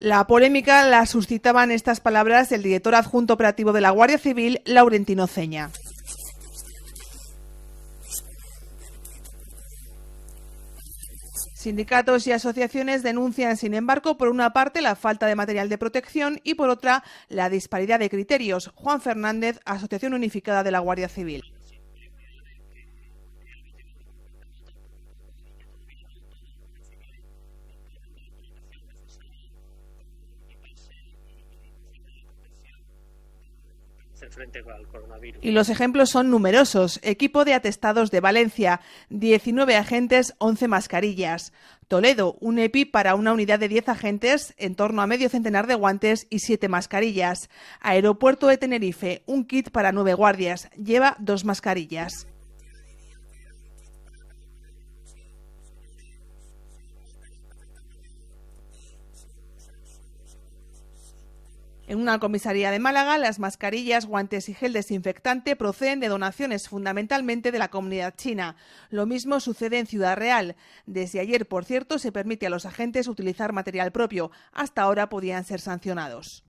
La polémica la suscitaban estas palabras del director adjunto operativo de la Guardia Civil, Laurentino Ceña. Sindicatos y asociaciones denuncian, sin embargo, por una parte la falta de material de protección y por otra la disparidad de criterios. Juan Fernández, Asociación Unificada de la Guardia Civil. Y los ejemplos son numerosos. Equipo de atestados de Valencia, 19 agentes, 11 mascarillas. Toledo, un EPI para una unidad de 10 agentes, en torno a medio centenar de guantes y 7 mascarillas. Aeropuerto de Tenerife, un kit para 9 guardias, lleva 2 mascarillas. En una comisaría de Málaga, las mascarillas, guantes y gel desinfectante proceden de donaciones fundamentalmente de la comunidad china. Lo mismo sucede en Ciudad Real. Desde ayer, por cierto, se permite a los agentes utilizar material propio. Hasta ahora podían ser sancionados.